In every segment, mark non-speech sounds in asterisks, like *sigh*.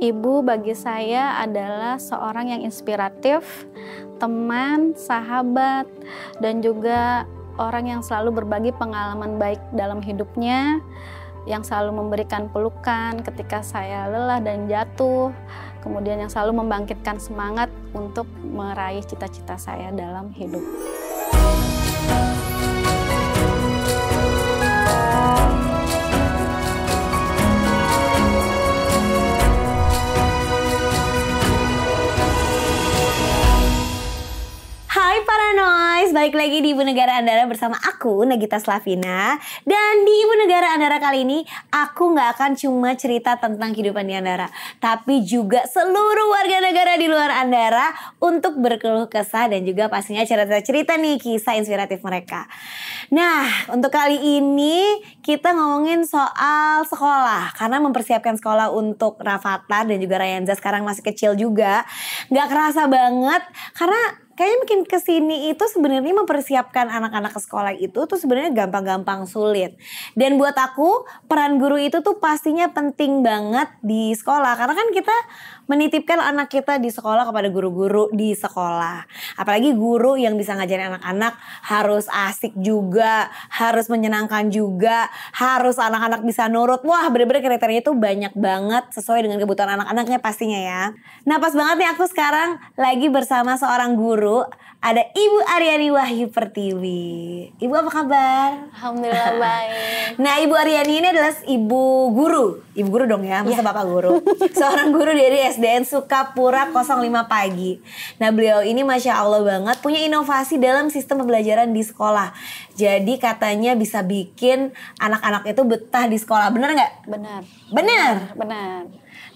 Ibu bagi saya adalah seorang yang inspiratif, teman, sahabat, dan juga orang yang selalu berbagi pengalaman baik dalam hidupnya, yang selalu memberikan pelukan ketika saya lelah dan jatuh, kemudian yang selalu membangkitkan semangat untuk meraih cita-cita saya dalam hidup. Hai para noise, balik lagi di Ibu Negara Andara bersama aku Nagita Slavina Dan di Ibu Negara Andara kali ini aku gak akan cuma cerita tentang kehidupan di Andara Tapi juga seluruh warga negara di luar Andara untuk berkeluh kesah dan juga pastinya cerita-cerita nih kisah inspiratif mereka Nah untuk kali ini kita ngomongin soal sekolah Karena mempersiapkan sekolah untuk Rafathar dan juga Ryanza sekarang masih kecil juga Gak kerasa banget karena kayaknya makin kesini itu sebenarnya mempersiapkan anak-anak ke sekolah itu tuh sebenarnya gampang-gampang sulit. Dan buat aku peran guru itu tuh pastinya penting banget di sekolah karena kan kita menitipkan anak kita di sekolah kepada guru-guru di sekolah. Apalagi guru yang bisa ngajarin anak-anak harus asik juga, harus menyenangkan juga, harus anak-anak bisa nurut. Wah bener-bener kriterianya tuh banyak banget sesuai dengan kebutuhan anak-anaknya pastinya ya. Nah pas banget nih aku sekarang lagi bersama seorang guru, ada Ibu Ariani Wahyu Pertiwi. Ibu apa kabar? Alhamdulillah *laughs* baik. Nah Ibu Ariani ini adalah ibu guru, ibu guru dong ya, masa ya. bapak guru. *laughs* Seorang guru dari SD SDN Sukapura 05 pagi. Nah beliau ini Masya Allah banget punya inovasi dalam sistem pembelajaran di sekolah. Jadi katanya bisa bikin anak-anak itu betah di sekolah. Bener nggak? Benar. Benar? Benar.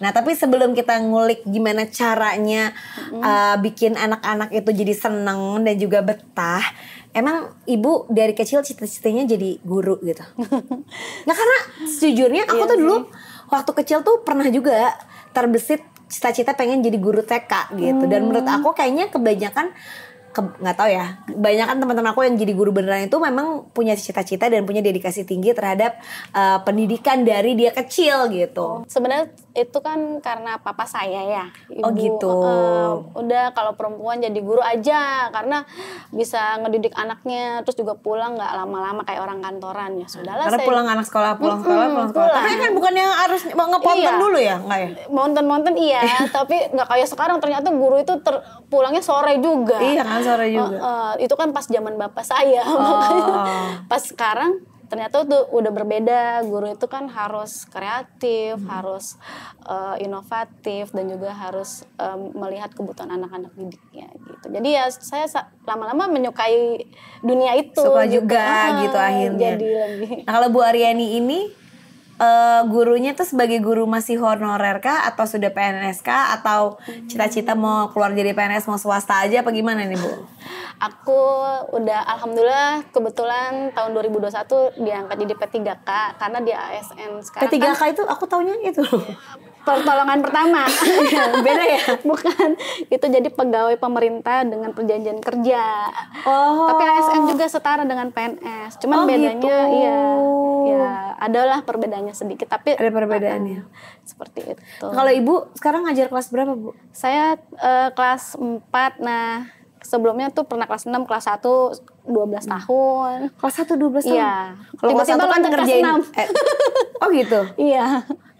Nah tapi sebelum kita ngulik gimana caranya mm. uh, bikin anak-anak itu jadi seneng dan juga betah emang ibu dari kecil cita-citanya jadi guru gitu. *laughs* nah karena sejujurnya aku iya tuh dulu waktu kecil tuh pernah juga terbesit cita-cita pengen jadi guru TK gitu. Hmm. Dan menurut aku kayaknya kebanyakan nggak ke, tahu ya kebanyakan teman-teman aku yang jadi guru beneran itu memang punya cita-cita dan punya dedikasi tinggi terhadap uh, pendidikan dari dia kecil gitu sebenarnya itu kan karena papa saya ya oh, ibu oh gitu uh, udah kalau perempuan jadi guru aja karena bisa ngedidik anaknya terus juga pulang nggak lama-lama kayak orang kantoran ya sudahlah karena saya, pulang anak sekolah pulang sekolah pulang sekolah pulang. tapi kan bukan yang harus ngeponten iya. dulu ya enggak ya monten monten iya *laughs* tapi nggak kayak sekarang ternyata guru itu ter, pulangnya sore juga iya kan sore juga uh, uh, itu kan pas zaman bapak saya oh. pas sekarang ternyata tuh udah berbeda guru itu kan harus kreatif hmm. harus uh, inovatif dan juga harus um, melihat kebutuhan anak-anak didiknya gitu jadi ya saya lama-lama menyukai dunia itu suka gitu. juga ah, gitu akhirnya jadi lebih nah, kalau Bu Ariani ini uh, gurunya tuh sebagai guru masih honorer kah atau sudah PNS kah atau hmm. cita-cita mau keluar jadi PNS mau swasta aja apa gimana nih Bu? *laughs* Aku udah alhamdulillah kebetulan tahun 2021 diangkat jadi P3K karena di ASN sekarang. P3K kan, itu aku taunya itu. Iya. *laughs* pertolongan pertama iya, beda ya *laughs* bukan itu jadi pegawai pemerintah dengan perjanjian kerja oh. tapi ASN juga setara dengan PNS cuman oh, bedanya gitu. iya ya adalah perbedaannya sedikit tapi ada perbedaannya ah, ah, seperti itu kalau ibu sekarang ngajar kelas berapa bu saya uh, kelas 4 nah sebelumnya tuh pernah kelas 6, kelas 1 12 hmm. tahun. Kelas 1 12 iya. tahun. Iya. Kalau kelas 1 kan ngerjain eh, *laughs* Oh gitu. Iya.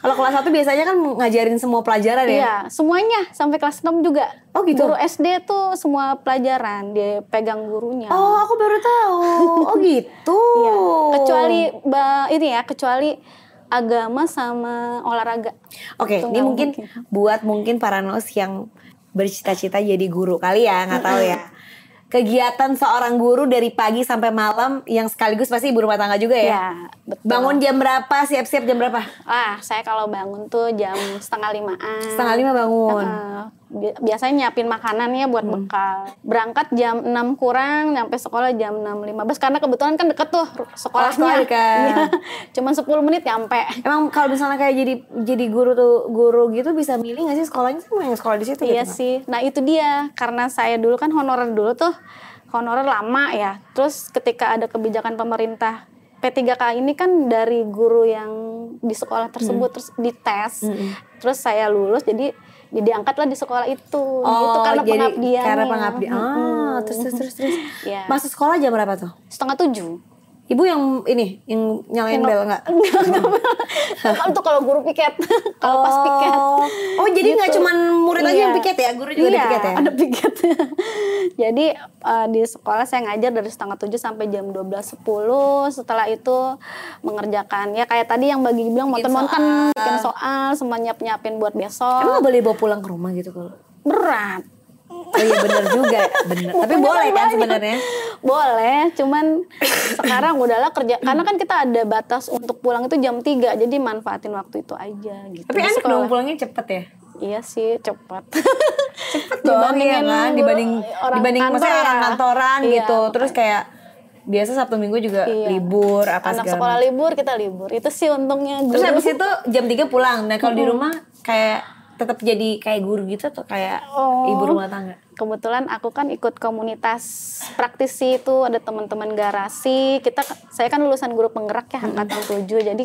Kalau kelas 1 biasanya kan ngajarin semua pelajaran ya? Iya, semuanya sampai kelas 6 juga. Oh gitu. Guru SD tuh semua pelajaran dia pegang gurunya. Oh, aku baru tahu. *laughs* oh gitu. Iya. Kecuali ini ya, kecuali agama sama olahraga. Oke, okay, ini mungkin, mungkin buat mungkin para nos yang bercita-cita jadi guru kali ya nggak tahu ya kegiatan seorang guru dari pagi sampai malam yang sekaligus pasti ibu rumah tangga juga ya? ya betul. Bangun jam berapa? Siap-siap jam berapa? Ah, saya kalau bangun tuh jam setengah limaan. Setengah lima bangun biasanya nyiapin makanannya buat hmm. bekal. Berangkat jam 6 kurang, sampai sekolah jam 6.15 karena kebetulan kan deket tuh sekolahnya. Oh, kan. *laughs* Iya. cuman 10 menit nyampe. Emang kalau misalnya kayak jadi jadi guru tuh guru gitu bisa milih gak sih sekolahnya sih yang sekolah di situ Iya gitu, sih. Nah, itu dia karena saya dulu kan honorer dulu tuh honorer lama ya. Terus ketika ada kebijakan pemerintah P3K ini kan dari guru yang di sekolah tersebut hmm. terus dites. Hmm. Terus saya lulus jadi jadi diangkatlah di sekolah itu oh, gitu karena pengabdian karena pengabdian oh, ah, terus terus terus terus *laughs* yeah. masuk sekolah jam berapa tuh setengah tujuh Ibu yang ini yang nyalain bel nggak? *laughs* Enggak, tuh kalau guru piket, *laughs* kalau pas oh, piket. Oh, jadi nggak gitu. cuman murid iya. aja yang piket ya, guru juga iya, ada piket ya? Ada piket. *laughs* jadi uh, di sekolah saya ngajar dari setengah tujuh sampai jam dua belas sepuluh. Setelah itu mengerjakan ya kayak tadi yang bagi bilang mau temukan bikin soal, semuanya nyiapin buat besok. Emang boleh bawa pulang ke rumah gitu kalau? Berat Oh iya bener juga, bener. Tapi boleh kan sebenarnya? Boleh, cuman sekarang udahlah kerja. Karena kan kita ada batas untuk pulang itu jam 3, jadi manfaatin waktu itu aja gitu. Tapi enak dong pulangnya cepet ya? Iya sih, cepet *laughs* cepet dong, iya kan? Dibanding, orang dibanding kantor, maksudnya orang ya. kantoran iya, gitu. Terus kayak biasa Sabtu Minggu juga iya. libur apa Anak sekolah libur kita libur. Itu sih untungnya guru. Terus habis itu jam 3 pulang. Nah, kalau hmm. di rumah kayak tetap jadi kayak guru gitu atau kayak oh. ibu rumah tangga? Kebetulan aku kan ikut komunitas praktisi itu ada teman-teman garasi. Kita saya kan lulusan guru penggerak ya angkatan 7. Jadi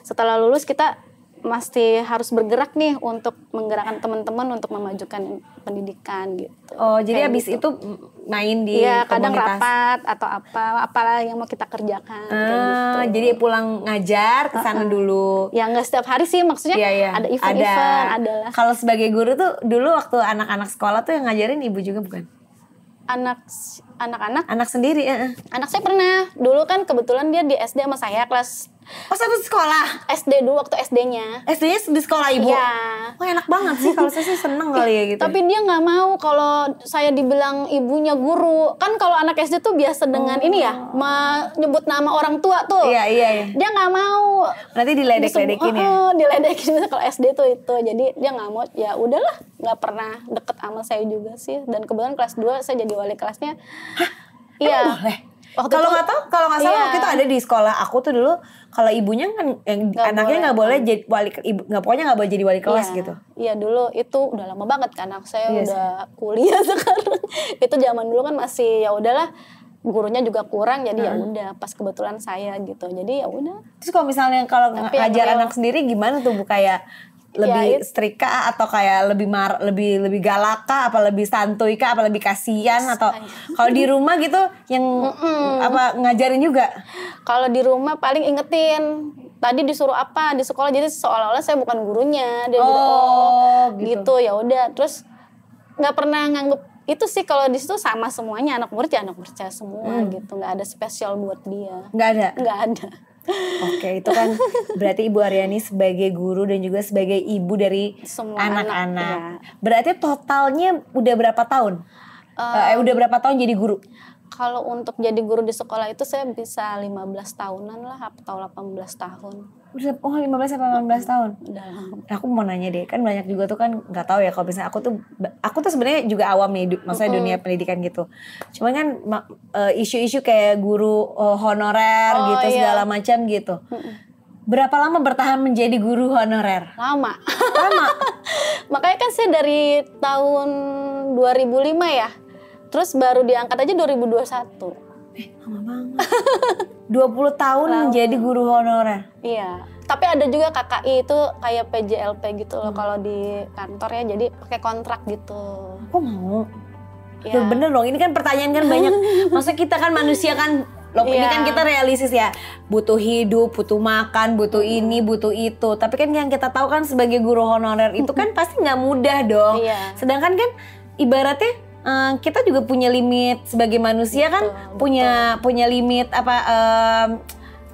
setelah lulus kita mesti harus bergerak nih untuk menggerakkan teman-teman untuk memajukan pendidikan gitu. Oh, jadi Kayak habis gitu. itu main di Iya, kadang rapat atau apa, apalah yang mau kita kerjakan ah, gitu. Jadi pulang ngajar ke sana uh -uh. dulu. Ya nggak setiap hari sih, maksudnya yeah, yeah. ada event-event, ada. Event, adalah. Kalau sebagai guru tuh dulu waktu anak-anak sekolah tuh yang ngajarin ibu juga bukan? Anak anak-anak anak sendiri uh anak saya pernah dulu kan kebetulan dia di SD sama saya kelas Oh satu sekolah? SD dulu waktu SD-nya. SD-nya di sekolah ibu? Iya. Wah enak banget sih kalau saya sih seneng kali ya gitu. Ya. Tapi dia nggak mau kalau saya dibilang ibunya guru. Kan kalau anak SD tuh biasa dengan oh. ini ya, oh. menyebut nama orang tua tuh. Iya iya. iya. Dia nggak mau. Nanti diledek-ledekin gitu. ya? Oh, diledekin kalau SD tuh itu. Jadi dia nggak mau. Ya udahlah, nggak pernah deket sama saya juga sih. Dan kebetulan kelas 2 saya jadi wali kelasnya. Hah? Iya. boleh? kalau nggak tahu, kalau nggak salah iya. waktu itu ada di sekolah aku tuh dulu kalau ibunya kan yang gak anaknya nggak boleh. boleh kan. jadi wali ibu nggak pokoknya nggak boleh jadi wali kelas iya. gitu. Iya dulu itu udah lama banget kan anak saya yes. Iya udah kuliah *laughs* sekarang. itu zaman dulu kan masih ya udahlah gurunya juga kurang jadi ya hmm. ya udah pas kebetulan saya gitu jadi ya udah terus kalau misalnya kalau ngajar anak sendiri gimana tuh bu kayak Iya, lebih ya, strika atau kayak lebih mar lebih lebih galak kah apa lebih santuy kah apa lebih kasihan atau kalau di rumah gitu yang Mm-mm. apa ngajarin juga kalau di rumah paling ingetin tadi disuruh apa di sekolah jadi seolah-olah saya bukan gurunya dia oh, juga oh gitu, gitu ya udah terus nggak pernah nganggep itu sih kalau di situ sama semuanya anak murca ya anak murca ya, semua hmm. gitu nggak ada spesial buat dia nggak ada nggak ada Oke, itu kan berarti Ibu Aryani sebagai guru dan juga sebagai ibu dari anak-anak. Ya. Berarti totalnya udah berapa tahun? Uh, eh, udah berapa tahun jadi guru? kalau untuk jadi guru di sekolah itu saya bisa 15 tahunan lah atau 18 tahun. Oh 15 sampai 18 tahun. Udah. Ya, aku mau nanya deh, kan banyak juga tuh kan nggak tahu ya kalau misalnya aku tuh aku tuh sebenarnya juga awam nih maksudnya mm -hmm. dunia pendidikan gitu. Cuman kan eh, isu-isu kayak guru eh, honorer oh, gitu iya. segala macam gitu. Berapa lama bertahan menjadi guru honorer? Lama. Lama. *laughs* Makanya kan saya dari tahun 2005 ya Terus baru diangkat aja 2021. Eh, lama banget. 20 *laughs* tahun Lalu. menjadi guru honorer. Iya. Tapi ada juga KKI itu kayak PJLP gitu loh hmm. kalau di kantor ya. Jadi pakai kontrak gitu. Aku mau. Ya. Loh, bener dong, ini kan pertanyaan kan banyak. *laughs* Masa kita kan manusia kan Loh, yeah. ini iya. kan kita realistis ya. Butuh hidup, butuh makan, butuh mm. ini, butuh itu. Tapi kan yang kita tahu kan sebagai guru honorer itu *laughs* kan pasti nggak mudah dong. Yeah. Sedangkan kan ibaratnya uh, kita juga punya limit sebagai manusia kan? betul, kan betul. punya punya limit apa um,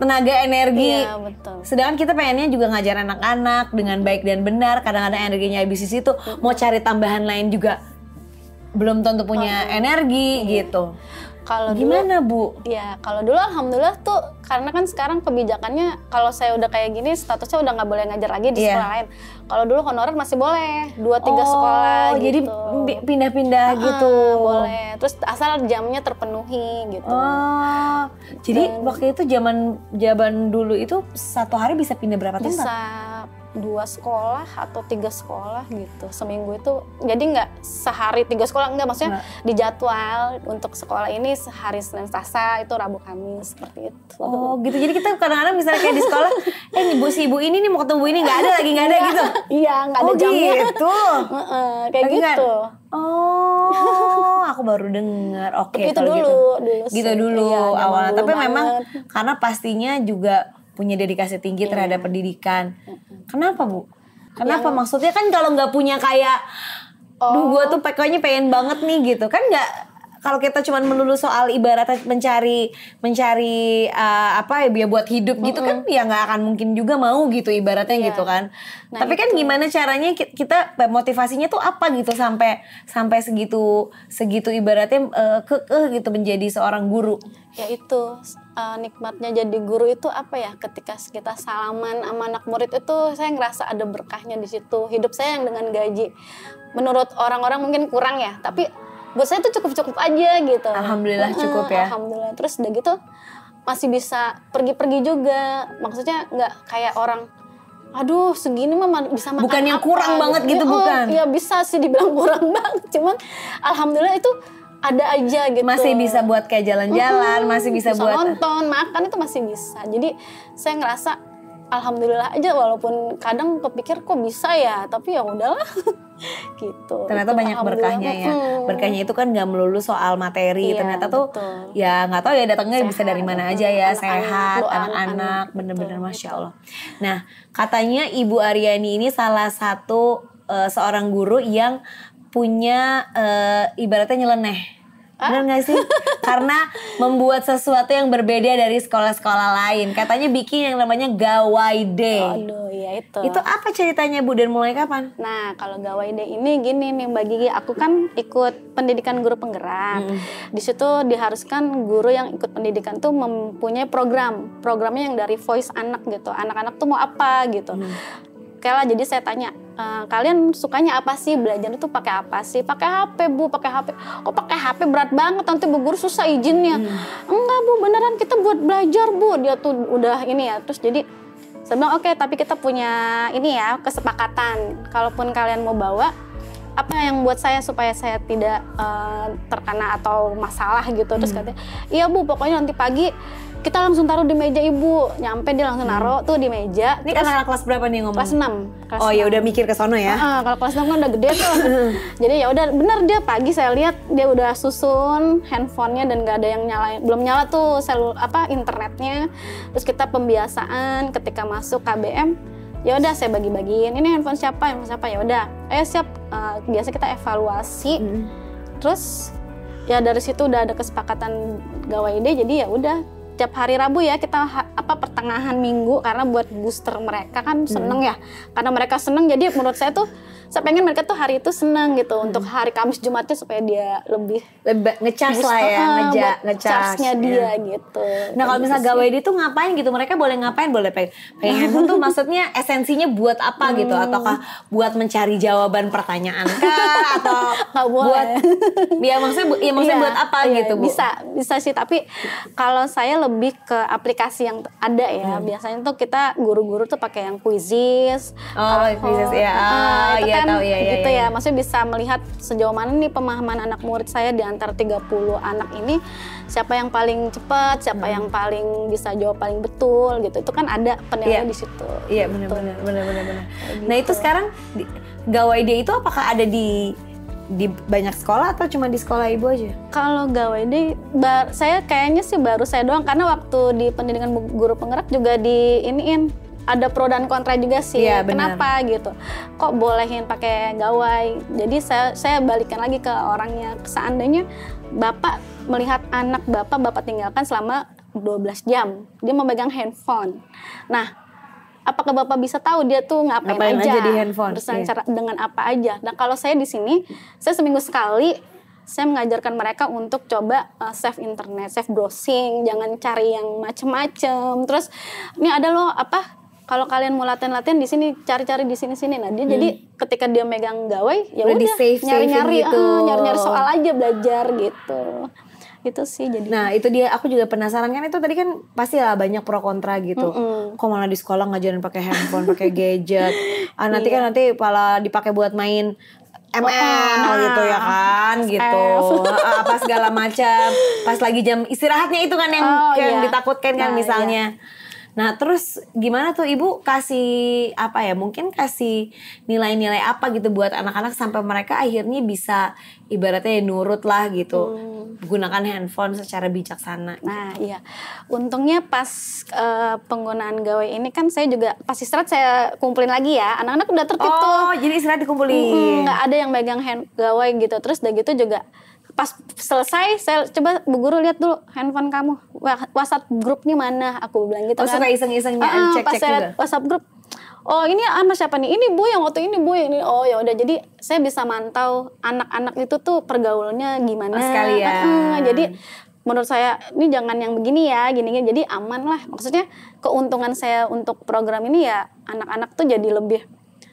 tenaga energi. Iya, betul. Sedangkan kita pengennya juga ngajar anak-anak dengan baik dan benar. Kadang-kadang energinya habis di situ, mau cari tambahan lain juga belum tentu punya oh, energi iya. gitu kalau gimana dulu, bu? Ya kalau dulu alhamdulillah tuh karena kan sekarang kebijakannya kalau saya udah kayak gini statusnya udah nggak boleh ngajar lagi di yeah. sekolah lain. Kalau dulu honorer masih boleh dua tiga oh, sekolah. Jadi gitu. pindah-pindah uh, gitu. Boleh. Terus asal jamnya terpenuhi gitu. Oh, jadi Dan, waktu itu zaman zaman dulu itu satu hari bisa pindah berapa tempat? Bisa dua sekolah atau tiga sekolah gitu seminggu itu jadi nggak sehari tiga sekolah nggak maksudnya nah. dijadwal untuk sekolah ini sehari Senin Selasa itu Rabu Kamis seperti itu oh gitu jadi kita kadang-kadang misalnya kayak di sekolah *laughs* eh ibu si ibu ini nih mau ketemu ini nggak ada lagi nggak ada iya. gitu iya nggak ada oh, jamnya gitu *laughs* kayak lagi gitu oh aku baru dengar *laughs* oke okay, itu dulu gitu. dulu gitu dulu iya, awalnya tapi banget. memang karena pastinya juga punya dedikasi tinggi yeah. terhadap pendidikan. Iya. Kenapa bu? Kenapa yang... maksudnya kan kalau nggak punya kayak, oh. duh gue tuh pokoknya pengen banget nih gitu kan nggak kalau kita cuma melulu soal ibarat mencari mencari uh, apa ya biar buat hidup gitu mm -hmm. kan ya nggak akan mungkin juga mau gitu ibaratnya yeah. gitu kan. Nah, Tapi kan itu. kan gimana caranya kita eh, motivasinya tuh apa gitu sampai sampai segitu segitu ibaratnya uh, eh, ke gitu menjadi seorang guru. Ya itu uh, nikmatnya jadi guru itu apa ya ketika kita salaman sama anak murid itu saya ngerasa ada berkahnya di situ hidup saya yang dengan gaji menurut orang-orang mungkin kurang ya tapi buat saya tuh cukup-cukup aja gitu alhamdulillah cukup ya alhamdulillah terus udah gitu masih bisa pergi-pergi juga maksudnya nggak kayak orang aduh segini mah bisa makan bukan yang apa? kurang banget gitu, gitu bukan ya bisa sih dibilang *laughs* kurang banget cuman alhamdulillah itu ada aja gitu. Masih bisa buat kayak jalan-jalan, masih bisa, bisa buat nonton, makan itu masih bisa. Jadi saya ngerasa alhamdulillah aja walaupun kadang kepikir kok bisa ya, tapi ya udahlah. *laughs* gitu. Ternyata itu, banyak berkahnya ya. Hmm. Berkahnya itu kan nggak melulu soal materi. Iya, Ternyata tuh betul. ya nggak tahu ya datangnya sehat, bisa dari mana aja ya, anak, sehat, anak-anak, bener-bener masya Allah. Nah katanya Ibu Aryani ini salah satu eh, seorang guru yang punya uh, ibaratnya nyeleneh. Ah? Bener gak sih? *laughs* Karena membuat sesuatu yang berbeda dari sekolah-sekolah lain. Katanya bikin yang namanya gawai day. Aduh, ya itu. Itu apa ceritanya Bu dan mulai kapan? Nah, kalau gawai day ini gini nih Mbak Gigi, aku kan ikut pendidikan guru penggerak. Hmm. Di situ diharuskan guru yang ikut pendidikan tuh mempunyai program. Programnya yang dari voice anak gitu. Anak-anak tuh mau apa gitu. Hmm Oke lah, jadi saya tanya, e, kalian sukanya apa sih? Belajar itu pakai apa sih? Pakai HP, Bu, pakai HP. Kok pakai HP berat banget, nanti Bu guru susah izinnya. Hmm. Enggak, Bu, beneran kita buat belajar, Bu. Dia tuh udah ini ya. Terus jadi saya bilang, "Oke, okay, tapi kita punya ini ya, kesepakatan. Kalaupun kalian mau bawa apa yang buat saya supaya saya tidak uh, terkena atau masalah gitu." Terus hmm. katanya, "Iya, Bu, pokoknya nanti pagi kita langsung taruh di meja ibu nyampe dia langsung hmm. naruh tuh di meja ini kan anak kelas berapa nih ngomong kelas 6 kelas oh ya udah mikir ke sono ya uh, kalau kelas 6 kan udah gede tuh *laughs* jadi ya udah bener dia pagi saya lihat dia udah susun handphonenya dan gak ada yang nyala, belum nyala tuh sel apa internetnya terus kita pembiasaan ketika masuk KBM ya udah saya bagi-bagiin ini handphone siapa yang siapa ya udah eh siap uh, biasa kita evaluasi hmm. terus ya dari situ udah ada kesepakatan gawai ide jadi ya udah setiap hari Rabu ya kita apa pertengahan minggu karena buat booster mereka kan seneng hmm. ya karena mereka seneng jadi menurut saya tuh saya pengen mereka tuh hari itu seneng gitu hmm. untuk hari Kamis Jumatnya supaya dia lebih lebih ngecas lah ya uh-uh, ngeja ngecasnya iya. dia yeah. gitu nah kalau misalnya gitu gawai dia tuh ngapain gitu mereka boleh ngapain boleh pengen pengen tuh maksudnya esensinya buat apa hmm. gitu ataukah buat mencari jawaban pertanyaan kah *laughs* atau Nggak boleh. buat ya maksudnya bu, ya maksudnya yeah. buat apa yeah. gitu bu bisa bisa sih tapi kalau saya lebih ke aplikasi yang ada ya hmm. biasanya tuh kita guru-guru tuh pakai yang quizzes oh quizzes ya, oh, ya kan tahu, ya, iya, iya, gitu ya, ya. ya maksudnya bisa melihat sejauh mana nih pemahaman anak murid saya di antara 30 anak ini siapa yang paling cepat siapa hmm. yang paling bisa jawab paling betul gitu itu kan ada penilaian ya. di situ iya gitu. benar benar benar benar gitu. nah itu gitu. sekarang gawai dia itu apakah ada di di banyak sekolah atau cuma di sekolah ibu aja? Kalau gawai ini, saya kayaknya sih baru saya doang karena waktu di pendidikan guru penggerak juga di iniin ada pro dan kontra juga sih. Iya, Kenapa gitu? Kok bolehin pakai gawai? Jadi saya saya balikan lagi ke orangnya. Seandainya bapak melihat anak bapak bapak tinggalkan selama 12 jam, dia memegang handphone. Nah, apakah bapak bisa tahu dia tuh ngapain, ngapain aja, aja di handphone? Terus iya. dengan apa aja? dan kalau saya di sini, saya seminggu sekali saya mengajarkan mereka untuk coba uh, save internet, save browsing, jangan cari yang macem-macem. Terus ini ada loh apa kalau kalian mau latihan-latihan di sini cari-cari di sini-sini nah dia hmm. jadi ketika dia megang gawai ya udah nyari-nyari gitu. uh, nyari-nyari soal aja belajar gitu itu sih jadi nah itu dia aku juga penasaran kan itu tadi kan pasti lah banyak pro kontra gitu mm hmm kok malah di sekolah ngajarin pakai handphone pakai gadget *laughs* ah nanti iya. kan nanti pala dipakai buat main ML oh, nah, gitu ya kan SF. gitu ah, apa segala macam pas lagi jam istirahatnya itu kan yang, oh, yang iya. ditakutkan kan nah, misalnya iya Nah, terus gimana tuh Ibu kasih apa ya? Mungkin kasih nilai-nilai apa gitu buat anak-anak sampai mereka akhirnya bisa ibaratnya ya, nurut lah gitu. Hmm. Gunakan handphone secara bijaksana. Gitu. Nah, iya. Untungnya pas uh, penggunaan gawai ini kan saya juga pas istirahat saya kumpulin lagi ya. Anak-anak udah tertutup oh, jadi istirahat dikumpulin. Enggak mm -hmm, ada yang megang hand gawai gitu. Terus udah gitu juga pas selesai saya coba bu guru lihat dulu handphone kamu WhatsApp grupnya mana aku bilang gitu oh, kan iseng-isengnya uh, cek pas cek saya lihat WhatsApp grup oh ini sama siapa nih ini bu yang waktu ini bu ini oh ya udah jadi saya bisa mantau anak-anak itu tuh pergaulannya gimana oh, sekali ya uh, jadi menurut saya ini jangan yang begini ya gini gini jadi aman lah maksudnya keuntungan saya untuk program ini ya anak-anak tuh jadi lebih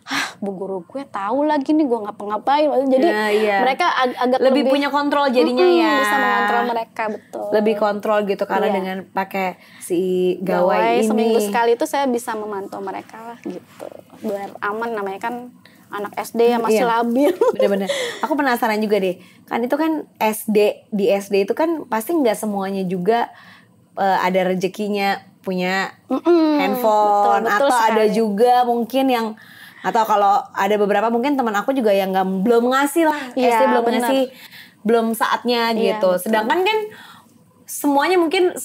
ah bu guru gue tahu lagi nih gue ngapa-ngapain jadi ya, ya. mereka ag agak lebih, lebih punya kontrol jadinya -hmm, ya bisa mengontrol mereka betul lebih kontrol gitu karena iya. dengan pakai si gawai, gawai ini seminggu sekali itu saya bisa memantau mereka lah gitu biar aman namanya kan anak SD yang masih iya. labil. *laughs* Bener-bener. Aku penasaran juga deh. Kan itu kan SD di SD itu kan pasti nggak semuanya juga uh, ada rezekinya punya mm -mm, handphone betul, betul atau sekali. ada juga mungkin yang atau kalau ada beberapa mungkin teman aku juga yang nggak belum ngasih lah ya, SD belum bener. ngasih belum saatnya iya, gitu betul. sedangkan kan semuanya mungkin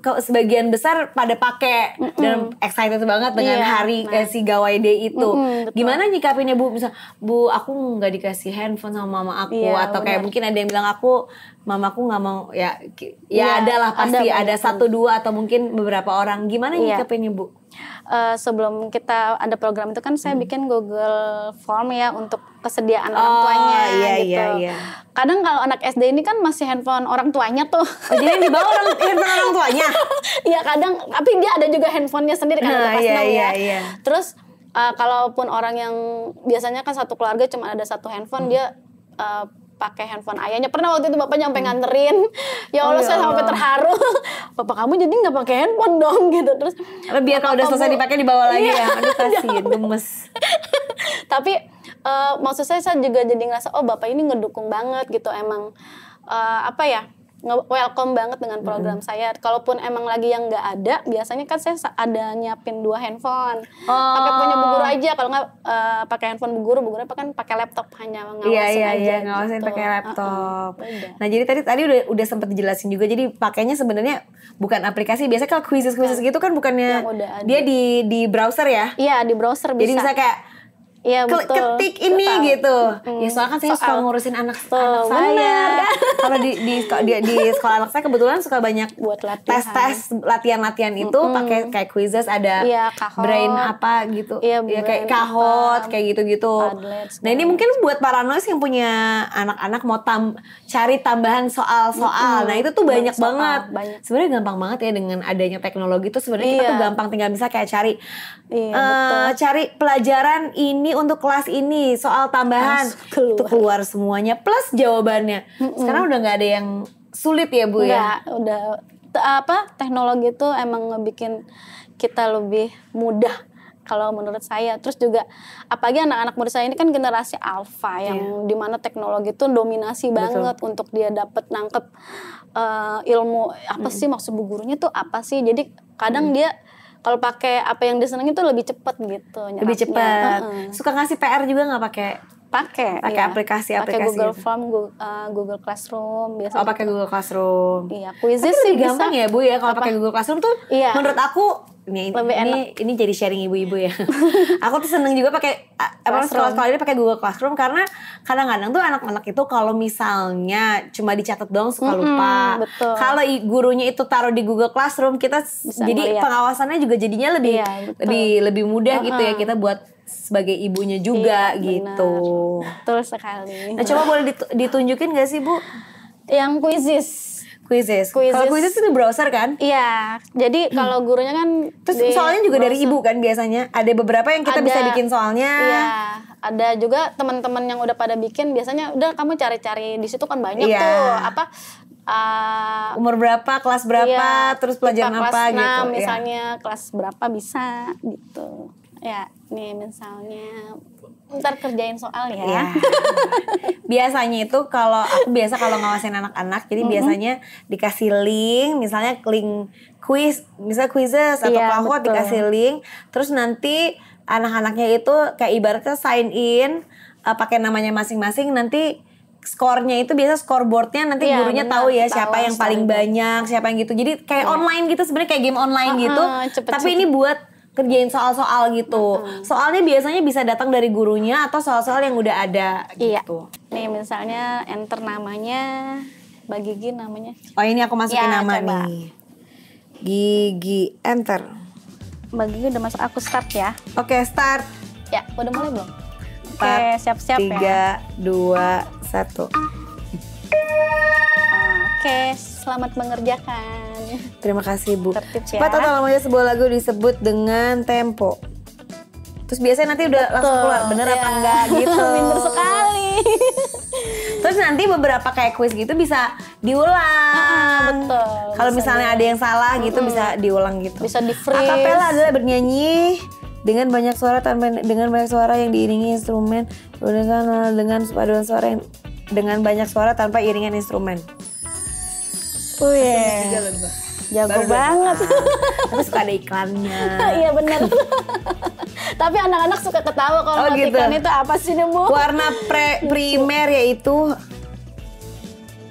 sebagian besar pada pakai mm -mm. dan excited banget dengan yeah, hari nah. si gawai day itu. Mm -mm, Gimana nyikapinnya Bu? bisa, Bu aku nggak dikasih handphone sama mama aku yeah, atau bener. kayak mungkin ada yang bilang aku mamaku nggak mau ya ya, ya adalah pasti ada, ada satu dua atau mungkin beberapa orang gimana ya. nyikapinnya bu? Uh, sebelum kita ada program itu kan saya hmm. bikin Google Form ya untuk kesediaan orang oh, tuanya iya, iya gitu. Iya, iya. Kadang kalau anak SD ini kan masih handphone orang tuanya tuh. Oh, jadi dibawa orang handphone orang tuanya. *laughs* Iya kadang tapi dia ada juga handphonenya sendiri kan nah, iya, iya, ya. Iya. Terus uh, kalaupun orang yang biasanya kan satu keluarga cuma ada satu handphone hmm. dia uh, pakai handphone ayahnya. Pernah waktu itu bapak nyampe hmm. nganterin. Ya oh, Allah, oh, saya sampai terharu. *laughs* bapak kamu jadi nggak pakai handphone dong *laughs* gitu. Terus biar kalau udah selesai dipakai dibawa lagi iya. ya. Aduh *laughs* gemes. Tapi uh, maksud saya saya juga jadi ngerasa oh bapak ini ngedukung banget gitu emang uh, apa ya? welcome banget dengan program mm -hmm. saya. Kalaupun emang lagi yang nggak ada, biasanya kan saya ada nyiapin dua handphone. Oh. Pakai punya bu guru aja. Kalau nggak uh, pakai handphone bu guru, bu guru kan pakai laptop hanya ngawasin yeah, yeah, aja. Iya, iya ngawasin gitu. pakai laptop. Uh -uh. Nah, jadi tadi tadi udah udah sempat dijelasin juga. Jadi pakainya sebenarnya bukan aplikasi. Biasanya kalau quizzes quizzes nah, gitu kan bukannya dia di di browser ya? Iya, di browser Jadi bisa kayak Iya betul. Ketik ini betul. gitu. Hmm. Ya soalnya kan saya Soal. suka ngurusin anak, Soal. anak saya. Bener. Iya. *laughs* Kalau di di, di di sekolah anak saya kebetulan suka banyak buat latihan. Tes-tes latihan-latihan itu hmm. pakai kayak quizzes ada ya, kahot. brain apa gitu. Iya ya, kayak kahot apa. kayak gitu-gitu. Nah, ini mungkin buat paranoid yang punya anak-anak mau tam cari tambahan soal-soal. Hmm. Nah, itu tuh banyak soal, banget. Banyak. Sebenarnya gampang banget ya dengan adanya teknologi itu sebenarnya iya. kita tuh iya. gampang tinggal bisa kayak cari iya, uh, cari pelajaran ini ini untuk kelas ini soal tambahan keluar. Itu keluar semuanya plus jawabannya. Mm-mm. Sekarang udah nggak ada yang sulit ya bu Enggak, ya? udah apa teknologi itu emang ngebikin kita lebih mudah kalau menurut saya. Terus juga apalagi anak-anak murid saya ini kan generasi alpha yang yeah. dimana teknologi itu dominasi Betul. banget untuk dia dapat nangkep uh, ilmu apa mm. sih maksud bu gurunya tuh apa sih. Jadi kadang mm. dia kalau pakai apa yang disenengin tuh lebih cepet gitu nyerapnya. lebih cepet uh -uh. suka ngasih PR juga nggak pakai pakai pakai iya. aplikasi aplikasi pakai Google gitu. Form Google, uh, Google Classroom biasa oh pakai gitu. Google Classroom iya kuisis sih gampang bisa. ya bu ya kalau pakai Google Classroom tuh iya. menurut aku ini lebih enak. ini jadi sharing ibu-ibu ya. *laughs* aku tuh seneng juga pakai apa sekolah-sekolah ini pakai Google Classroom karena kadang-kadang tuh anak-anak itu kalau misalnya cuma dicatat dong suka lupa. Mm -hmm, kalau gurunya itu taruh di Google Classroom kita Bisa jadi ngeliat. pengawasannya juga jadinya lebih iya, lebih lebih mudah uh -huh. gitu ya kita buat sebagai ibunya juga iya, gitu. Betul sekali. Nah, coba boleh ditunjukin gak sih, Bu? Yang kuisis Quizzes. Kalau quizzes itu di browser kan? Iya. Jadi kalau gurunya kan terus soalnya juga browser. dari ibu kan biasanya. Ada beberapa yang kita ada, bisa bikin soalnya. Iya. Ada juga teman-teman yang udah pada bikin biasanya udah kamu cari-cari di situ kan banyak iya. tuh apa uh, umur berapa, kelas berapa, iya, terus pelajaran apa 6, gitu. Iya. misalnya iya. kelas berapa bisa gitu. Ya, nih misalnya ntar kerjain soal ya. Iya. *laughs* biasanya itu kalau aku biasa kalau ngawasin anak-anak, jadi mm -hmm. biasanya dikasih link, misalnya link quiz, misalnya quizzes atau yeah, iya, kelompok dikasih link, terus nanti anak-anaknya itu kayak ibaratnya sign in uh, pakai namanya masing-masing nanti skornya itu biasa scoreboardnya nanti ya, gurunya tahu ya siapa yang paling banyak siapa yang gitu jadi kayak ya. online gitu sebenarnya kayak game online uh huh gitu cepet, tapi cepet. ini buat kerjain soal-soal gitu. Mm-hmm. Soalnya biasanya bisa datang dari gurunya atau soal-soal yang udah ada iya. gitu. Nih misalnya enter namanya, bagi Gigi namanya. Oh ini aku masukin ya, nama coba. nih. Gigi enter. Bagi Gigi udah masuk aku start ya. Oke, okay, start. Ya, udah mulai belum? Oke, okay, siap-siap ya. 3 2 1. Oke, selamat mengerjakan. Terima kasih Bu. Tertip ya. Cepat atau lamanya sebuah lagu disebut dengan tempo. Terus biasanya nanti udah Betul, langsung keluar bener ya. apa iya. enggak gitu. *laughs* Minder sekali. *laughs* Terus nanti beberapa kayak quiz gitu bisa diulang. Mm, betul. Kalau misalnya ada yang salah gitu mm. bisa diulang gitu. Bisa di freeze. Akapela adalah bernyanyi dengan banyak suara tanpa dengan banyak suara yang diiringi instrumen dengan dengan paduan suara dengan banyak suara tanpa iringan instrumen. Oh Yeah. Kan, Jago Baru banget. Terus ah. suka ada iklannya. *laughs* iya benar. *laughs* Tapi anak-anak suka ketawa kalau oh, gitu. iklan itu apa sih nih Bu? Warna pre gitu. primer yaitu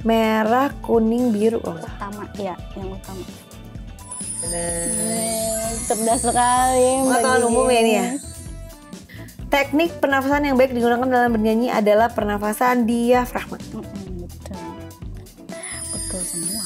merah, kuning, biru. Oh. Utama, ya yang utama. Benar. Cerdas sekali. Pengetahuan umum ya ini ya. Teknik pernafasan yang baik digunakan dalam bernyanyi adalah pernafasan diafragma. Mm betul. Betul semua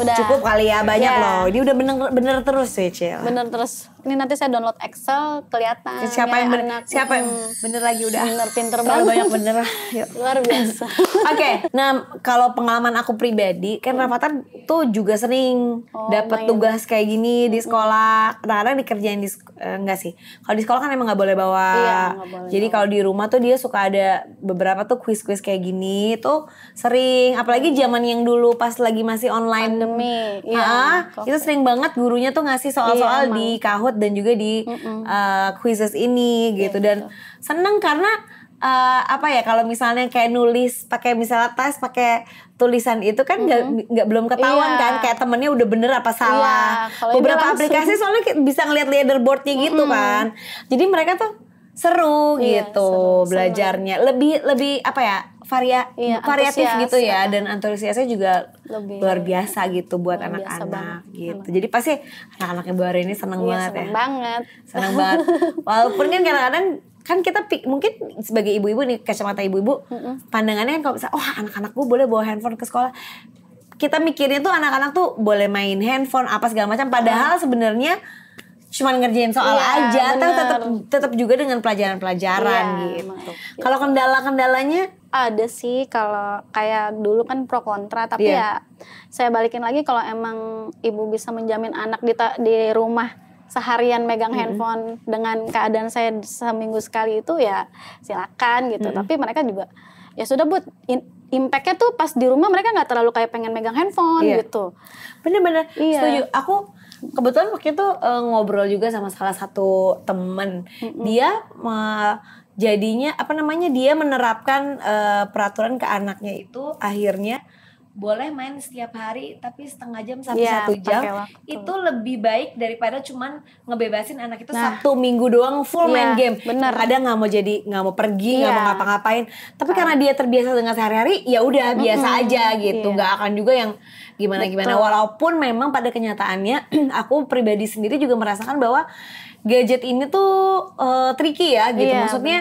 udah. cukup kali ya banyak yeah. loh. Ini udah bener bener terus sih, Cil. Bener terus ini nanti saya download Excel kelihatan siapa yang bener siapa yang bener lagi udah bener pinter banget banyak bener *laughs* Yuk. luar biasa *laughs* oke okay. nah kalau pengalaman aku pribadi kan hmm. tuh juga sering oh, dapat tugas kayak gini di hmm. sekolah kadang-kadang dikerjain di nggak eh, enggak sih kalau di sekolah kan emang nggak boleh bawa iya, boleh jadi kalau di rumah tuh dia suka ada beberapa tuh kuis-kuis kayak gini tuh sering apalagi hmm. zaman yang dulu pas lagi masih online demi. iya, itu sering banget gurunya tuh ngasih soal-soal iya, di kahut dan juga di mm -mm. Uh, quizzes ini iya, gitu yeah, dan betul. seneng karena uh, apa ya kalau misalnya kayak nulis pakai misalnya tes pakai tulisan itu kan nggak mm -hmm. belum ketahuan yeah. kan kayak temennya udah bener apa iya, salah yeah, beberapa aplikasi soalnya bisa ngeliat leaderboardnya gitu mm -hmm. kan jadi mereka tuh seru yeah, gitu seru, belajarnya seru. lebih lebih apa ya varia iya, variatif gitu ya, dan antusiasnya juga lebih luar biasa gitu buat anak-anak gitu. Hmm. Jadi pasti anak-anak yang baru ini seneng iya, banget seneng ya. banget. Seneng banget. *laughs* Walaupun kan kadang-kadang kan kita pik, mungkin sebagai ibu-ibu nih kacamata ibu-ibu mm hmm pandangannya kan kalau bisa oh anak-anak gue boleh bawa handphone ke sekolah kita mikirnya tuh anak-anak tuh boleh main handphone apa segala macam padahal sebenarnya cuma ngerjain soal iya, aja tapi tetap tetap juga dengan pelajaran-pelajaran iya, gitu. Kalau kendala-kendalanya ada sih kalau kayak dulu kan pro kontra tapi yeah. ya saya balikin lagi kalau emang ibu bisa menjamin anak di di rumah seharian megang mm -hmm. handphone dengan keadaan saya seminggu sekali itu ya silakan gitu mm -hmm. tapi mereka juga ya sudah buat impactnya tuh pas di rumah mereka nggak terlalu kayak pengen megang handphone yeah. gitu bener-bener iya. setuju aku kebetulan waktu itu uh, ngobrol juga sama salah satu temen mm -hmm. dia uh, jadinya apa namanya dia menerapkan uh, peraturan ke anaknya itu akhirnya boleh main setiap hari tapi setengah jam sampai yeah, satu jam itu lebih baik daripada cuman ngebebasin anak itu nah, satu minggu doang full yeah, main game bener ada nggak mau jadi nggak mau pergi nggak yeah. mau ngapa-ngapain tapi uh. karena dia terbiasa dengan sehari-hari ya udah mm-hmm. biasa aja gitu iya. nggak yeah. akan juga yang gimana-gimana walaupun memang pada kenyataannya *clears throat* aku pribadi sendiri juga merasakan bahwa gadget ini tuh uh, tricky ya gitu. yeah, Maksudnya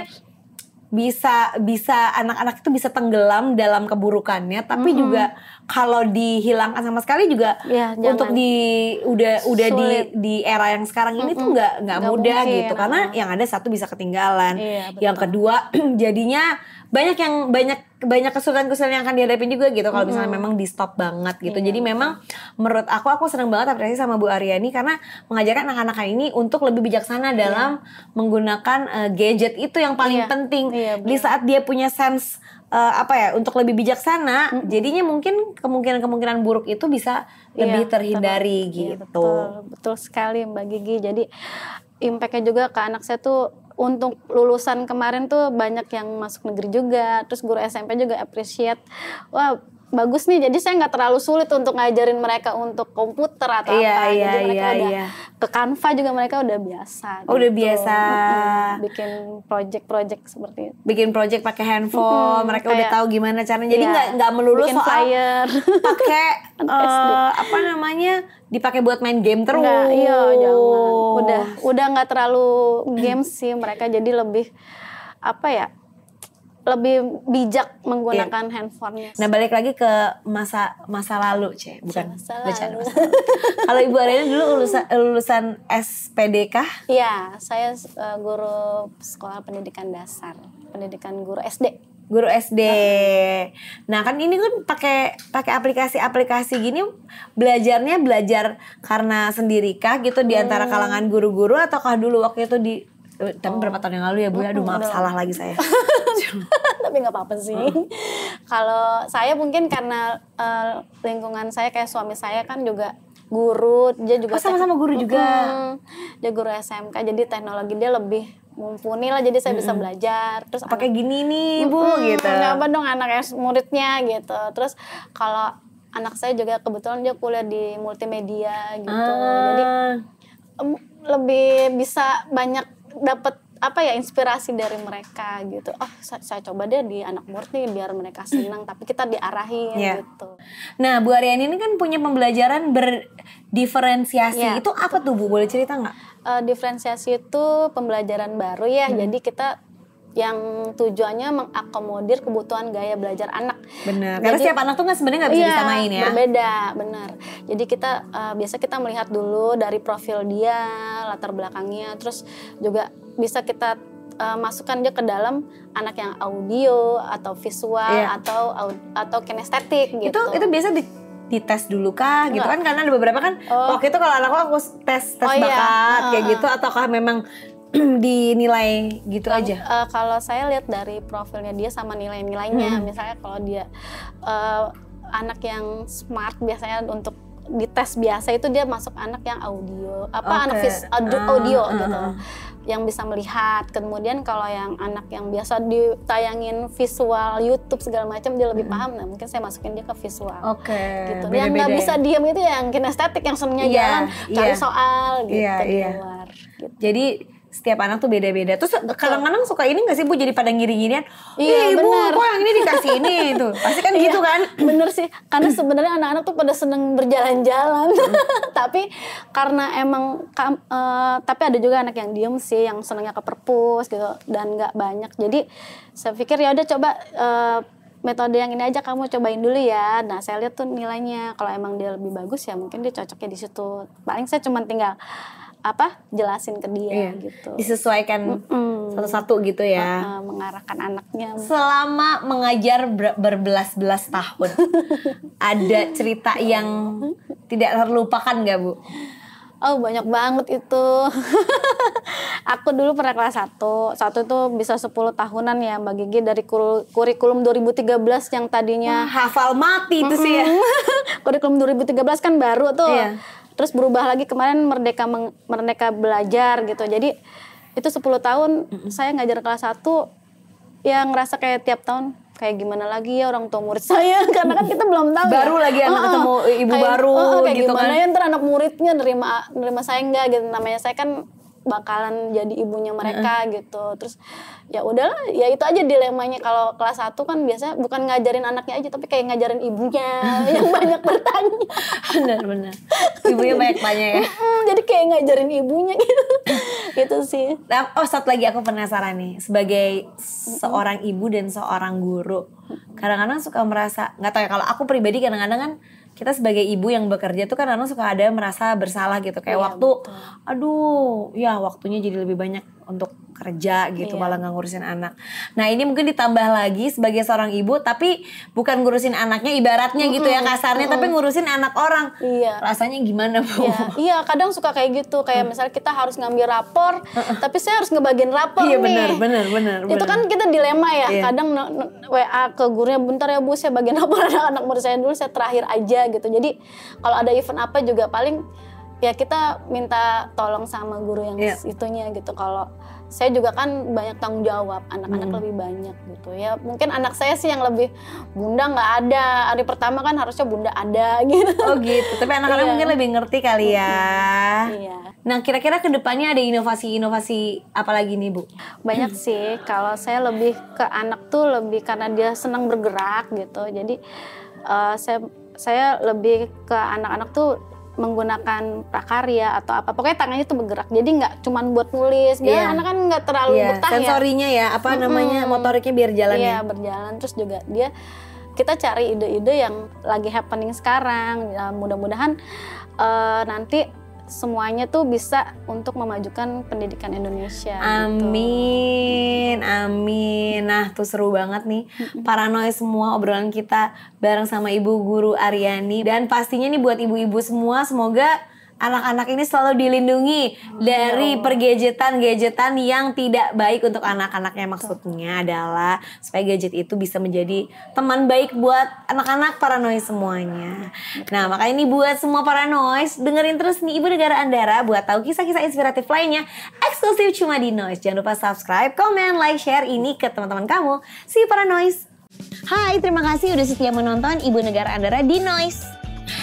bisa bisa anak-anak itu bisa tenggelam dalam keburukannya, tapi mm -hmm. juga kalau dihilangkan sama sekali juga ya, untuk di udah udah di di era yang sekarang ini mm -hmm. tuh nggak nggak mudah mungkin, gitu. Karena yang ada satu bisa ketinggalan, iya, yang kedua *clears throat* jadinya banyak yang banyak banyak kesulitan-kesulitan yang akan dihadapi juga gitu kalau misalnya mm. memang di stop banget gitu. Iya. Jadi memang menurut aku aku senang banget apresiasi sama Bu Aryani karena mengajarkan anak-anak ini untuk lebih bijaksana iya. dalam menggunakan uh, gadget itu yang paling yeah. penting. Yeah, di saat dia punya sense uh, apa ya untuk lebih bijaksana, mm -hmm. jadinya mungkin kemungkinan-kemungkinan buruk itu bisa yeah, lebih terhindari betul. Iya, gitu. Yeah, betul, betul sekali Mbak Gigi. Jadi impactnya juga ke anak saya tuh untuk lulusan kemarin tuh banyak yang masuk negeri juga terus guru SMP juga appreciate wah bagus nih jadi saya nggak terlalu sulit untuk ngajarin mereka untuk komputer atau iya, apa iya, jadi mereka iya. udah iya. ke Canva juga mereka udah biasa oh, gitu. udah biasa bikin project-project seperti itu bikin project pakai handphone hmm, mereka kayak, udah tahu gimana caranya jadi iya, nggak iya, nggak melulu bikin soal flyer *laughs* pakai uh, *laughs* apa namanya dipakai buat main game terus Enggak, iya jangan udah udah nggak terlalu game sih mereka jadi lebih apa ya lebih bijak iya. menggunakan yeah. handphonenya. Nah balik lagi ke masa masa lalu cek, iya, bukan masa lalu. Kalau Ibu Arena dulu lulusan lulusan SPDK? Iya, saya uh, guru sekolah pendidikan dasar, pendidikan guru SD. Guru SD. Ah. Nah kan ini kan pakai pakai aplikasi-aplikasi gini belajarnya belajar karena sendirikah gitu hmm. di antara hmm. kalangan guru-guru ataukah dulu waktu itu di Eh, tapi oh. berapa tahun yang lalu ya Bu? Ya? Aduh maaf salah lagi saya. *laughs* *laughs* Tapi nggak apa-apa sih. Mm. Kalau saya mungkin karena uh, lingkungan saya kayak suami saya kan juga guru, dia juga oh, sama-sama guru juga. dia guru SMK, jadi teknologi dia lebih mumpuni lah jadi saya bisa belajar terus pakai gini nih bu hmm, gitu apa dong anak muridnya gitu terus kalau anak saya juga kebetulan dia kuliah di multimedia gitu ah. jadi lebih bisa banyak dapat apa ya inspirasi dari mereka gitu oh saya, saya coba deh di anak murni biar mereka senang tapi kita diarahin yeah. gitu nah Bu Aryani ini kan punya pembelajaran berdiferensiasi yeah. itu apa tuh Bu boleh cerita nggak uh, diferensiasi itu pembelajaran baru ya hmm. jadi kita yang tujuannya mengakomodir kebutuhan gaya belajar anak. Benar. Karena setiap anak tuh nggak kan sebenarnya nggak bisa iya, disamain ya. Berbeda, benar. Jadi kita uh, biasa kita melihat dulu dari profil dia, latar belakangnya, terus juga bisa kita uh, masukkan dia ke dalam anak yang audio atau visual iya. atau atau kinestetik gitu. Itu itu biasa di dites dulu kah gitu Enggak. gitu kan karena ada beberapa kan oh. waktu itu kalau anak aku tes tes oh, iya. bakat iya. uh. kayak gitu ataukah memang *clears throat* dinilai gitu aja? Uh, kalau saya lihat dari profilnya dia sama nilai-nilainya, hmm. misalnya kalau dia uh, anak yang smart biasanya untuk di tes biasa itu dia masuk anak yang audio apa okay. anak vis, audio, uh, audio uh, gitu uh. yang bisa melihat kemudian kalau yang anak yang biasa ditayangin visual YouTube segala macam dia lebih uh. paham nah mungkin saya masukin dia ke visual okay. gitu Beda -beda yang nggak ya. bisa diem itu ya, yang kinestetik yang semuanya yeah, jalan cari yeah. soal gitu yeah, di iya. luar gitu. jadi setiap anak tuh beda-beda. Terus kadang-kadang suka ini gak sih Bu jadi pada ngiri-ngirian? Iya, ibu bener. kok yang ini dikasih ini itu. Pasti kan iya, gitu kan? *clears throat* Bener sih. Karena sebenarnya anak-anak tuh pada seneng berjalan-jalan. Hmm. *laughs* tapi karena emang uh, tapi ada juga anak yang diem sih, yang senengnya ke perpus gitu dan nggak banyak. Jadi saya pikir ya udah coba uh, metode yang ini aja kamu cobain dulu ya. Nah saya lihat tuh nilainya kalau emang dia lebih bagus ya mungkin dia cocoknya di situ. Paling saya cuma tinggal apa jelasin ke dia iya. gitu disesuaikan satu-satu mm gitu ya uh, mengarahkan anaknya selama mengajar ber- berbelas-belas tahun *laughs* ada cerita yang tidak terlupakan gak bu Oh banyak banget itu. *laughs* aku dulu pernah kelas satu Satu itu bisa 10 tahunan ya Mbak Gigi dari kurikulum 2013 yang tadinya hmm, hafal mati itu mm-mm. sih ya. *laughs* kurikulum 2013 kan baru tuh. Iya terus berubah lagi kemarin merdeka meng, merdeka belajar gitu jadi itu 10 tahun mm-hmm. saya ngajar kelas 1 ya ngerasa kayak tiap tahun kayak gimana lagi ya orang tua murid *laughs* saya karena kan kita belum tahu ya. baru ya. lagi anak oh, ketemu ibu kayak, baru oh, kayak gitu gimana kan. ya ntar anak muridnya nerima nerima saya enggak gitu namanya saya kan bakalan jadi ibunya mereka mm gitu terus ya udahlah ya itu aja dilemanya kalau kelas satu kan biasanya bukan ngajarin anaknya aja tapi kayak ngajarin ibunya *laughs* yang banyak bertanya benar-benar ibunya banyak tanya ya jadi kayak ngajarin ibunya gitu *laughs* gitu sih nah, oh satu lagi aku penasaran nih sebagai seorang ibu dan seorang guru kadang-kadang suka merasa nggak tahu ya kalau aku pribadi kadang-kadang kan -kadang kita sebagai ibu yang bekerja tuh kan kadang suka ada merasa bersalah gitu kayak iya, waktu betul. aduh ya waktunya jadi lebih banyak untuk kerja gitu, iya. malah nggak ngurusin anak. Nah ini mungkin ditambah lagi sebagai seorang ibu, tapi bukan ngurusin anaknya, ibaratnya mm -hmm. gitu ya kasarnya, mm -hmm. tapi ngurusin anak orang. Iya. Rasanya gimana bu? Iya, iya kadang suka kayak gitu, kayak mm. misalnya kita harus ngambil rapor, mm tapi saya harus ngebagiin rapor iya, nih. Iya benar, benar, benar. Itu kan kita dilema ya. iya. Kadang WA ke gurunya, bentar ya bu, saya bagian *laughs* rapor anak-anak murid saya dulu, saya terakhir aja gitu. Jadi kalau ada event apa juga paling ya kita minta tolong sama guru yang yeah. itunya gitu kalau saya juga kan banyak tanggung jawab anak-anak hmm. lebih banyak gitu ya mungkin anak saya sih yang lebih bunda nggak ada hari pertama kan harusnya bunda ada *laughs* gitu oh gitu tapi anak-anak iya. mungkin lebih ngerti kali ya iya nah kira-kira kedepannya ada inovasi-inovasi apa lagi nih bu banyak hmm. sih kalau saya lebih ke anak tuh lebih karena dia senang bergerak gitu jadi uh, saya saya lebih ke anak-anak tuh menggunakan prakarya atau apa pokoknya tangannya itu bergerak jadi nggak cuma buat nulis biar yeah. anak kan nggak terlalu yeah. betah ya. sensorinya ya, ya apa mm -hmm. namanya motoriknya biar jalan yeah, ya berjalan terus juga dia kita cari ide-ide yang lagi happening sekarang ya, mudah-mudahan uh, nanti semuanya tuh bisa untuk memajukan pendidikan Indonesia. Gitu. Amin, gitu. amin. Nah, tuh seru banget nih paranoid semua obrolan kita bareng sama Ibu Guru Ariani dan pastinya nih buat ibu-ibu semua semoga anak-anak ini selalu dilindungi oh, dari pergejatan iya. pergejetan yang tidak baik untuk anak-anaknya. Maksudnya adalah supaya gadget itu bisa menjadi teman baik buat anak-anak paranoid semuanya. Nah, makanya ini buat semua paranoid, dengerin terus nih Ibu Negara Andara buat tahu kisah-kisah inspiratif lainnya eksklusif cuma di Noise. Jangan lupa subscribe, komen, like, share ini ke teman-teman kamu. Si Paranoid. Hai, terima kasih udah setia menonton Ibu Negara Andara di Noise.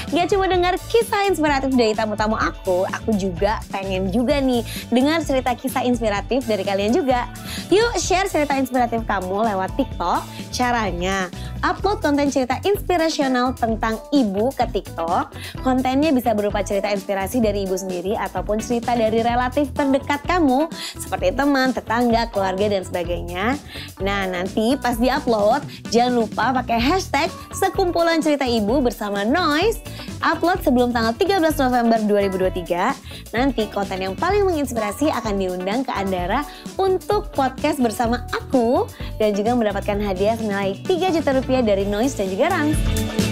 Gak cuma dengar kisah inspiratif dari tamu-tamu aku, aku juga pengen juga nih dengar cerita kisah inspiratif dari kalian juga. Yuk share cerita inspiratif kamu lewat TikTok. Caranya upload konten cerita inspirasional tentang ibu ke TikTok. Kontennya bisa berupa cerita inspirasi dari ibu sendiri ataupun cerita dari relatif terdekat kamu seperti teman, tetangga, keluarga dan sebagainya. Nah, nanti pas diupload jangan lupa pakai hashtag sekumpulan cerita ibu bersama Noise Upload sebelum tanggal 13 November 2023. Nanti konten yang paling menginspirasi akan diundang ke Andara untuk podcast bersama aku dan juga mendapatkan hadiah senilai 3 juta rupiah dari Noise dan juga Rangs.